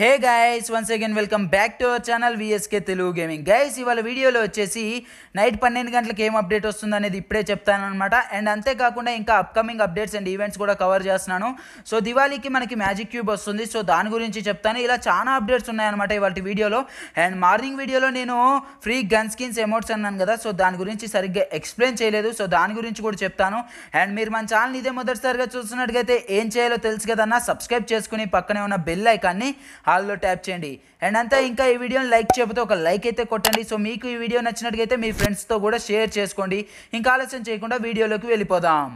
hey guys once again welcome back to our channel VSK Telugu gaming guys ఇవాళ వీడియోలో వచ్చేసి night పన్నెండు గంటలకు ఏం అప్డేట్ వస్తుంది అనేది ఇప్పుడే చెప్తానమాట అండ్ అంతేకాకుండా ఇంకా అప్కమింగ్ అప్డేట్స్ అండ్ ఈవెంట్స్ కూడా కవర్ చేస్తున్నాను సో దివాళీకి మనకి మ్యాజిక్ క్యూబ్ వస్తుంది సో దాని గురించి చెప్తాను ఇలా చాలా అప్డేట్స్ ఉన్నాయన్నమాట ఇవాళ వీడియోలో అండ్ మార్నింగ్ వీడియోలో నేను ఫ్రీ గన్ స్కిన్స్ ఎమౌంట్స్ అన్నాను కదా సో దాని గురించి సరిగ్గా ఎక్స్ప్లెయిన్ చేయలేదు సో దాని గురించి కూడా చెప్తాను అండ్ మీరు మన ఛానల్ ఇదే మొదటిసారిగా చూస్తున్నట్టుగా ఏం చేయాలో తెలుసు కదన్నా సబ్స్క్రైబ్ చేసుకుని పక్కనే ఉన్న బెల్ ఐకాన్ని హాల్లో ట్యాప్ చేయండి అండ్ అంతా ఇంకా ఈ వీడియోని లైక్ చేయకపోతే ఒక లైక్ అయితే కొట్టండి సో మీకు ఈ వీడియో నచ్చినట్టుగా అయితే మీ ఫ్రెండ్స్తో కూడా షేర్ చేసుకోండి ఇంకా ఆలస్యం చేయకుండా వీడియోలోకి వెళ్ళిపోదాం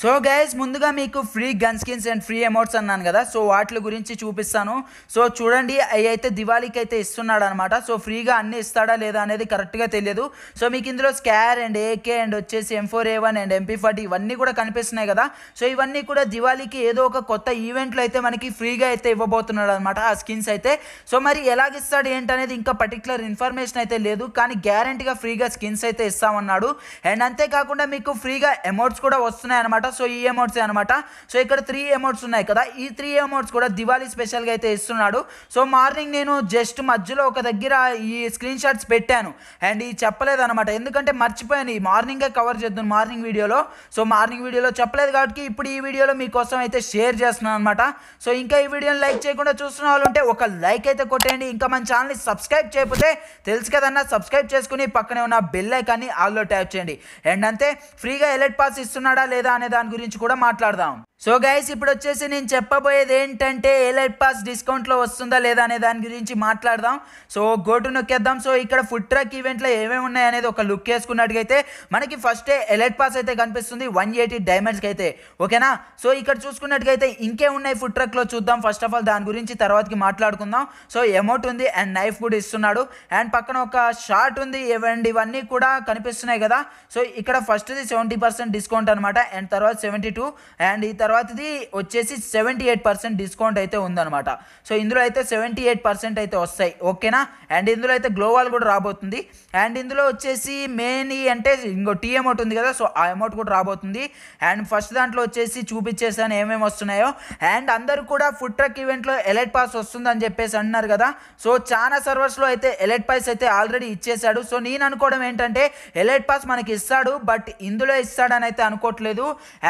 సో గైస్ ముందుగా మీకు free gun skins and free amounts అన్నాను కదా సో వాటి గురించి చూపిస్తాను సో చూడండి అవి అయితే దివాళీకి అయితే ఇస్తున్నాడు అనమాట సో ఫ్రీగా అన్ని ఇస్తాడా లేదా అనేది కరెక్ట్గా తెలియదు సో మీకు ఇందులో స్కార్ అండ్ ఏకే అండ్ వచ్చేసి M four A one and MP forty ఇవన్నీ కూడా కనిపిస్తున్నాయి కదా సో ఇవన్నీ కూడా దివాళీకి ఏదో ఒక కొత్త ఈవెంట్లు అయితే మనకి ఫ్రీగా అయితే ఇవ్వబోతున్నాడు అనమాట ఆ స్కిన్స్ అయితే సో మరి ఎలాగిస్తాడు ఏంటనేది ఇంకా పర్టికులర్ ఇన్ఫర్మేషన్ అయితే లేదు కానీ గ్యారంటీగా ఫ్రీగా స్కిన్స్ అయితే ఇస్తామన్నాడు అండ్ అంతేకాకుండా మీకు ఫ్రీగా అమౌంట్స్ కూడా వస్తున్నాయి అనమాట సో ఈ అమౌంట్స్ అనమాట సో ఇక్కడ త్రీ అమౌంట్స్ ఉన్నాయి కదా ఈ త్రీ అమౌంట్స్ కూడా దివాళీ స్పెషల్గా అయితే ఇస్తున్నాడు సో మార్నింగ్ నేను జస్ట్ మధ్యలో ఒక దగ్గర ఈ స్క్రీన్ షాట్స్ పెట్టాను అండ్ ఈ చెప్పలేదు అనమాట ఎందుకంటే మర్చిపోయాను ఈ మార్నింగే కవర్ చేద్దాం మార్నింగ్ వీడియోలో సో మార్నింగ్ వీడియోలో చెప్పలేదు కాబట్టి ఇప్పుడు ఈ వీడియోలో మీకోసం అయితే షేర్ చేస్తున్నాను అనమాట సో ఇంకా ఈ వీడియోని లైక్ చేయకుండా చూస్తున్న వాళ్ళు ఒక లైక్ అయితే కొట్టేయండి ఇంకా మన ఛానల్ని సబ్స్క్రైబ్ చేయకపోతే తెలుసు కదన్నా సబ్స్క్రైబ్ చేసుకుని పక్కనే ఉన్న బెల్ ఐకాన్ని ఆల్లో ట్యాప్ చేయండి అండ్ అంతే ఫ్రీగా ఎలర్ట్ పాస్ ఇస్తున్నాడా లేదా అనేది దాని గురించి కూడా మాట్లాడదాం సో గైస్ ఇప్పుడు వచ్చేసి నేను చెప్పబోయేది ఏంటంటే ఎలైట్ పాస్ డిస్కౌంట్లో వస్తుందా లేదా అనే దాని గురించి మాట్లాడదాం సో గోటు నొక్కేద్దాం సో ఇక్కడ ఫుడ్ ట్రక్ ఈవెంట్లో ఏమేమి ఉన్నాయి అనేది ఒక లుక్ వేసుకున్నట్టుగైతే మనకి ఫస్టే ఎలైట్ పాస్ అయితే కనిపిస్తుంది వన్ ఎయిటీ డైమండ్స్కి అయితే ఓకేనా సో ఇక్కడ చూసుకున్నట్టుగైతే ఇంకే ఉన్నాయి ఫుడ్ ట్రక్లో చూద్దాం ఫస్ట్ ఆఫ్ ఆల్ దాని గురించి తర్వాతకి మాట్లాడుకుందాం సో అమౌంట్ ఉంది అండ్ నైఫ్ కూడా ఇస్తున్నాడు అండ్ పక్కన ఒక షార్ట్ ఉంది ఇవ్వండి ఇవన్నీ కూడా కనిపిస్తున్నాయి కదా సో ఇక్కడ ఫస్ట్ది సెవెంటీ పర్సెంట్ డిస్కౌంట్ అనమాట అండ్ తర్వాత సెవెంటీ టూ అండ్ ఈ తర్వాత తర్వాతది వచ్చేసి సెవెంటీ ఎయిట్ పర్సెంట్ డిస్కౌంట్ అయితే ఉందనమాట సో ఇందులో అయితే సెవెంటీ ఎయిట్ పర్సెంట్ అయితే వస్తాయి ఓకేనా అండ్ ఇందులో అయితే గ్లోవాల్ కూడా రాబోతుంది అండ్ ఇందులో వచ్చేసి మెయిన్ అంటే ఇంకో టీ అమౌంట్ ఉంది కదా సో ఆ అమౌంట్ కూడా రాబోతుంది అండ్ ఫస్ట్ దాంట్లో వచ్చేసి చూపించేసాను ఏమేమి వస్తున్నాయో అండ్ అందరు కూడా ఫుడ్ ట్రక్ ఈవెంట్లో ఎలైట్ పాస్ వస్తుందని చెప్పేసి అంటున్నారు కదా సో చాలా సర్వర్స్లో అయితే ఎలైట్ పాస్ అయితే ఆల్రెడీ ఇచ్చేశాడు సో నేను అనుకోవడం ఏంటంటే ఎలైట్ పాస్ మనకి ఇస్తాడు బట్ ఇందులో ఇస్తాడని అయితే అనుకోవట్లేదు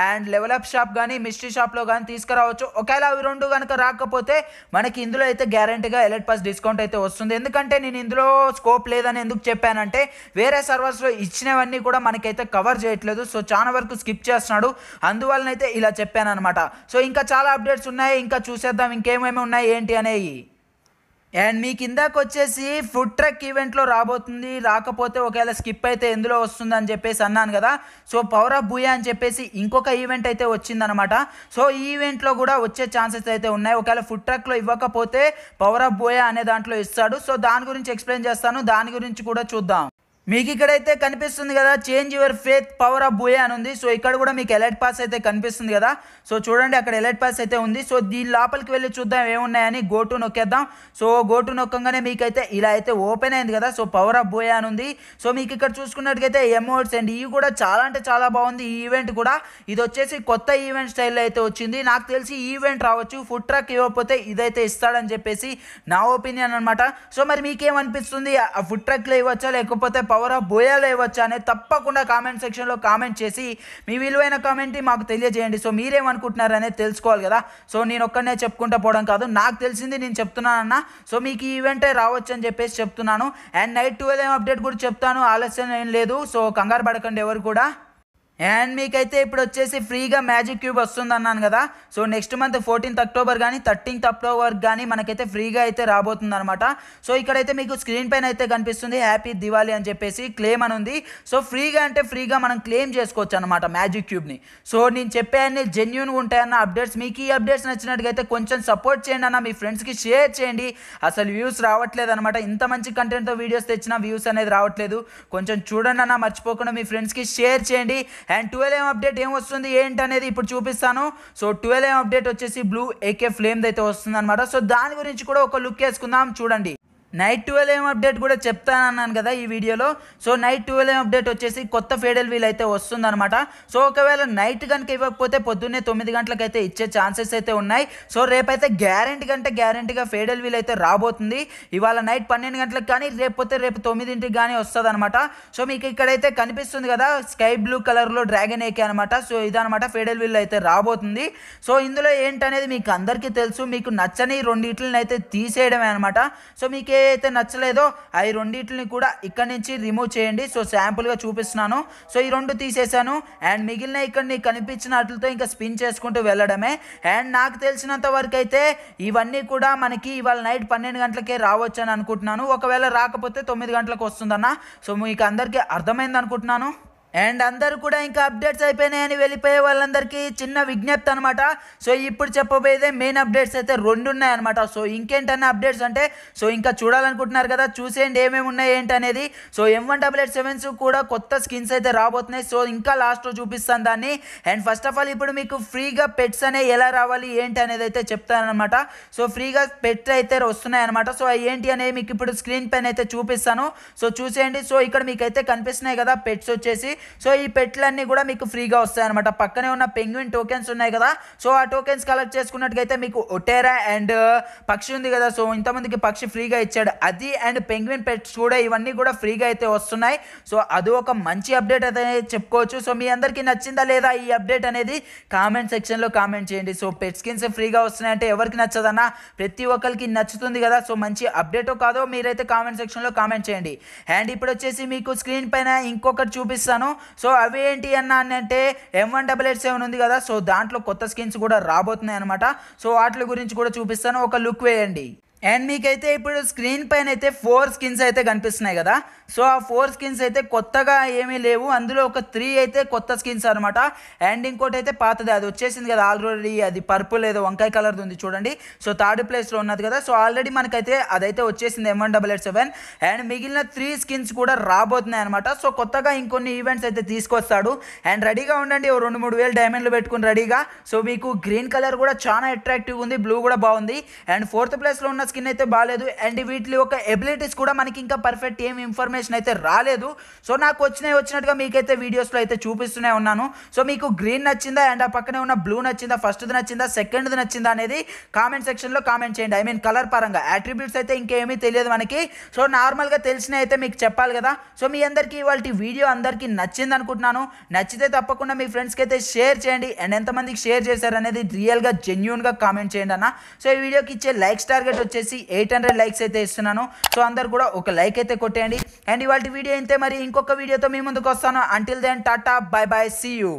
అండ్ లెవెల్ అప్ షాప్ కానీ మిస్ట్రీ షాప్లో కానీ తీసుకురావచ్చు ఒకవేళ అవి రెండు కనుక రాకపోతే మనకి ఇందులో అయితే గ్యారంటీగా ఎలెట్ పాస్ డిస్కౌంట్ అయితే వస్తుంది ఎందుకంటే నేను ఇందులో స్కోప్ లేదని ఎందుకు చెప్పానంటే వేరే సర్వర్స్లో ఇచ్చినవన్నీ కూడా మనకైతే కవర్ చేయట్లేదు సో చాలా వరకు స్కిప్ చేస్తున్నాడు అయితే ఇలా చెప్పాను అనమాట సో ఇంకా చాలా అప్డేట్స్ ఉన్నాయి ఇంకా చూసేద్దాం ఇంకేమేమి ఉన్నాయి ఏంటి అనేవి అండ్ మీ ఇందాక వచ్చేసి ఫుడ్ ట్రక్ ఈవెంట్లో రాబోతుంది రాకపోతే ఒకవేళ స్కిప్ అయితే ఎందులో వస్తుంది అని చెప్పేసి అన్నాను కదా సో పవర్ ఆఫ్ బూయా అని చెప్పేసి ఇంకొక ఈవెంట్ అయితే వచ్చిందనమాట సో ఈ ఈవెంట్లో కూడా వచ్చే ఛాన్సెస్ అయితే ఉన్నాయి ఒకవేళ ఫుడ్ ట్రక్లో ఇవ్వకపోతే పవర్ ఆఫ్ బూయా అనే దాంట్లో ఇస్తాడు సో దాని గురించి ఎక్స్ప్లెయిన్ చేస్తాను దాని గురించి కూడా చూద్దాం మీకు ఇక్కడైతే కనిపిస్తుంది కదా change your faith power of booyah అని ఉంది సో ఇక్కడ కూడా మీకు ఎలర్ట్ పాస్ అయితే కనిపిస్తుంది కదా సో చూడండి అక్కడ ఎలర్ట్ పాస్ అయితే ఉంది సో దీని లోపలికి వెళ్ళి చూద్దాం ఏమున్నాయని గో టు నొక్కేద్దాం సో గో టు మీకు మీకైతే ఇలా అయితే ఓపెన్ అయింది కదా సో పవర్ ఆఫ్ బోయే అని ఉంది సో మీకు ఇక్కడ చూసుకున్నట్టుగైతే ఎమోట్స్ అండ్ ఇవి కూడా చాలా అంటే చాలా బాగుంది ఈ ఈవెంట్ కూడా ఇది వచ్చేసి కొత్త ఈవెంట్ స్టైల్లో అయితే వచ్చింది నాకు తెలిసి ఈవెంట్ రావచ్చు ఫుడ్ ట్రక్ ఇవ్వకపోతే ఇదైతే ఇస్తాడని చెప్పేసి నా ఒపీనియన్ అనమాట సో మరి మీకేమనిపిస్తుంది ఆ ఫుడ్ ట్రక్లో ఇవ్వచ్చా లేకపోతే పవర్ పవర్ ఆఫ్ బోయాలు ఇవ్వచ్చా అనేది తప్పకుండా కామెంట్ సెక్షన్లో కామెంట్ చేసి మీ విలువైన కామెంట్ మాకు తెలియజేయండి సో మీరేమనుకుంటున్నారు అనేది తెలుసుకోవాలి కదా సో నేను ఒక్కనే చెప్పుకుంటా పోవడం కాదు నాకు తెలిసింది నేను చెప్తున్నానన్న సో మీకు ఈ ఈవెంటే రావచ్చు అని చెప్పేసి చెప్తున్నాను అండ్ నైట్ ఏం అప్డేట్ కూడా చెప్తాను ఆలస్యం ఏం లేదు సో కంగారు పడకండి ఎవరు కూడా అండ్ మీకైతే ఇప్పుడు వచ్చేసి ఫ్రీగా మ్యాజిక్ క్యూబ్ వస్తుంది అన్నాను కదా so next month fourteenth October కానీ థర్టీన్త్ అక్టోబర్ కానీ మనకైతే ఫ్రీగా అయితే రాబోతుంది అనమాట సో ఇక్కడైతే మీకు స్క్రీన్ పైన అయితే కనిపిస్తుంది హ్యాపీ దివాళీ అని చెప్పేసి క్లెయిమ్ అని ఉంది సో ఫ్రీగా అంటే ఫ్రీగా మనం క్లెయిమ్ చేసుకోవచ్చు అనమాట మ్యాజిక్ క్యూబ్ని సో నేను చెప్పే అన్ని జెన్యున్గా ఉంటాయన్న అప్డేట్స్ మీకు ఈ అప్డేట్స్ నచ్చినట్టుగా కొంచెం సపోర్ట్ చేయండి అన్న మీ ఫ్రెండ్స్కి షేర్ చేయండి అసలు వ్యూస్ రావట్లేదు అనమాట ఇంత మంచి కంటెంట్తో వీడియోస్ తెచ్చినా వ్యూస్ అనేది రావట్లేదు కొంచెం చూడండి అన్న మర్చిపోకుండా మీ ఫ్రెండ్స్కి షేర్ చేయండి అండ్ ట్వెల్వ్ ఏం అప్డేట్ ఏం వస్తుంది ఏంటి అనేది ఇప్పుడు చూపిస్తాను సో ట్వెల్వ్ ఏం అప్డేట్ వచ్చేసి బ్లూ ఏకే ఫ్లేమ్ది అయితే వస్తుంది అనమాట సో దాని గురించి కూడా ఒక లుక్ వేసుకుందాం చూడండి నైట్ ట్వెల్వ్ ఏం అప్డేట్ కూడా చెప్తానన్నాను కదా ఈ వీడియోలో so night twelve AM update వచ్చేసి కొత్త ఫేడల్ వీల్ అయితే వస్తుందన్నమాట సో ఒకవేళ నైట్ కనుక ఇవ్వకపోతే పొద్దున్నే తొమ్మిది గంటలకైతే ఇచ్చే ఛాన్సెస్ అయితే ఉన్నాయి సో రేపైతే గ్యారంటీ కంటే గ్యారంటీగా ఫేడల్ వీల్ అయితే రాబోతుంది ఇవాళ నైట్ పన్నెండు గంటలకు కానీ రేపొతే రేపు తొమ్మిదింటికి కానీ అనమాట సో మీకు ఇక్కడైతే కనిపిస్తుంది కదా స్కై బ్లూ కలర్లో డ్రాగన్ ఏకే అనమాట సో ఇదనమాట ఫేడల్ వీల్ అయితే రాబోతుంది సో ఇందులో ఏంటనేది మీకు అందరికీ తెలుసు మీకు నచ్చని రెండింటిని అయితే తీసేయడమే అనమాట సో మీకు అయితే నచ్చలేదో అవి రెండింటిని కూడా ఇక్కడ నుంచి రిమూవ్ చేయండి సో శాంపుల్గా చూపిస్తున్నాను సో ఈ రెండు తీసేశాను అండ్ మిగిలిన ఇక్కడ కనిపించిన వాటితో ఇంకా స్పిన్ చేసుకుంటూ వెళ్ళడమే అండ్ నాకు తెలిసినంత వరకు అయితే ఇవన్నీ కూడా మనకి ఇవాళ నైట్ పన్నెండు గంటలకే రావచ్చు అని అనుకుంటున్నాను ఒకవేళ రాకపోతే తొమ్మిది గంటలకు వస్తుందన్న సో మీకు అందరికీ అర్థమైంది అనుకుంటున్నాను అండ్ అందరు కూడా ఇంకా అప్డేట్స్ అయిపోయినాయని వెళ్ళిపోయే వాళ్ళందరికీ చిన్న విజ్ఞప్తి అనమాట సో ఇప్పుడు చెప్పబోయేదే మెయిన్ అప్డేట్స్ అయితే రెండు ఉన్నాయన్నమాట సో ఇంకేంటన్న అప్డేట్స్ అంటే సో ఇంకా చూడాలనుకుంటున్నారు కదా చూసేయండి ఏమేమి ఉన్నాయి ఏంటి అనేది so M one double eight sevens కూడా కొత్త స్కిన్స్ అయితే రాబోతున్నాయి సో ఇంకా లాస్ట్లో చూపిస్తాను దాన్ని అండ్ ఫస్ట్ ఆఫ్ ఆల్ ఇప్పుడు మీకు ఫ్రీగా పెట్స్ అనేవి ఎలా రావాలి ఏంటి అనేది అయితే చెప్తానమాట సో ఫ్రీగా పెట్స్ అయితే వస్తున్నాయి అనమాట సో ఏంటి అనేది మీకు ఇప్పుడు స్క్రీన్ పైన అయితే చూపిస్తాను సో చూసేయండి సో ఇక్కడ మీకైతే కనిపిస్తున్నాయి కదా పెట్స్ వచ్చేసి సో ఈ పెట్లన్నీ కూడా మీకు ఫ్రీగా వస్తాయన్నమాట పక్కనే ఉన్న పెంగ్విన్ టోకెన్స్ ఉన్నాయి కదా సో ఆ టోకెన్స్ కలెక్ట్ చేసుకున్నట్టుగైతే మీకు ఒటేరా అండ్ పక్షి ఉంది కదా సో ఇంతమందికి పక్షి ఫ్రీగా ఇచ్చాడు అది అండ్ పెంగ్విన్ పెట్స్ కూడా ఇవన్నీ కూడా ఫ్రీగా అయితే వస్తున్నాయి సో అది ఒక మంచి అప్డేట్ అయితే చెప్పుకోవచ్చు సో మీ అందరికీ నచ్చిందా లేదా ఈ అప్డేట్ అనేది కామెంట్ సెక్షన్లో కామెంట్ చేయండి సో పెట్ స్కిన్స్ ఫ్రీగా వస్తున్నాయంటే ఎవరికి నచ్చదన్నా ప్రతి ఒక్కరికి నచ్చుతుంది కదా సో మంచి అప్డేటో కాదో మీరైతే కామెంట్ సెక్షన్లో కామెంట్ చేయండి అండ్ ఇప్పుడు వచ్చేసి మీకు స్క్రీన్ పైన ఇంకొకటి చూపిస్తాను సో అవి ఏంటి అన్న అంటే M one double eight seven ఉంది కదా సో దాంట్లో కొత్త స్కిన్స్ కూడా రాబోతున్నాయి అనమాట సో వాటి గురించి కూడా చూపిస్తాను ఒక లుక్ వేయండి అండ్ మీకైతే ఇప్పుడు స్క్రీన్ పైన అయితే ఫోర్ స్కిన్స్ అయితే కనిపిస్తున్నాయి కదా సో ఆ ఫోర్ స్కిన్స్ అయితే కొత్తగా ఏమీ లేవు అందులో ఒక త్రీ అయితే కొత్త స్కిన్స్ అనమాట అండ్ ఇంకోటి అయితే పాతది అది వచ్చేసింది కదా ఆల్రెడీ అది పర్పుల్ ఏదో వంకాయ కలర్ది ఉంది చూడండి సో థర్డ్ ప్లేస్లో ఉన్నది కదా సో ఆల్రెడీ మనకైతే అదైతే వచ్చేసింది M one double eight seven and మిగిలిన త్రీ స్కిన్స్ కూడా రాబోతున్నాయి అనమాట సో కొత్తగా ఇంకొన్ని ఈవెంట్స్ అయితే తీసుకొస్తాడు అండ్ రెడీగా ఉండండి ఓ రెండు మూడు వేలు డైమండ్లు పెట్టుకుని రెడీగా సో మీకు గ్రీన్ కలర్ కూడా చాలా అట్రాక్టివ్ ఉంది బ్లూ కూడా బాగుంది అండ్ ఫోర్త్ ప్లేస్లో ఉన్న స్కిన్ అయితే బాగాలేదు అండ్ వీటి యొక్క ఎబిలిటీస్ కూడా మనకి ఇంకా పర్ఫెక్ట్ ఏం ఇన్ఫర్మేషన్ అయితే రాలేదు సో నాకు వచ్చినవి వచ్చినట్టుగా మీకైతే వీడియోస్లో అయితే చూపిస్తూనే ఉన్నాను సో మీకు గ్రీన్ నచ్చిందా అండ్ ఆ పక్కనే ఉన్న బ్లూ నచ్చిందా ఫస్ట్ది నచ్చిందా సెకండ్ది నచ్చిందా అనేది కామెంట్ సెక్షన్లో కామెంట్ చేయండి ఐ మీన్ కలర్ పరంగా అట్రిబ్యూట్స్ అయితే ఇంకేమీ తెలియదు మనకి సో నార్మల్గా తెలిసిన అయితే మీకు చెప్పాలి కదా సో మీ అందరికీ ఇవాళ వీడియో అందరికీ నచ్చింది అనుకుంటున్నాను నచ్చితే తప్పకుండా మీ ఫ్రెండ్స్కి అయితే షేర్ చేయండి అండ్ ఎంతమందికి షేర్ చేశారు అనేది రియల్గా జెన్యున్గా కామెంట్ చేయండి అన్న సో ఈ వీడియోకి ఇచ్చే లైక్స్ టార్గెట్ వచ్చేసి వచ్చేసి ఎయిట్ హండ్రెడ్ లైక్స్ అయితే ఇస్తున్నాను సో అందరు కూడా ఒక లైక్ అయితే కొట్టేయండి అండ్ ఇవాళ వీడియో అయితే మరి ఇంకొక వీడియోతో మీ ముందుకు వస్తాను until then tata bye bye see you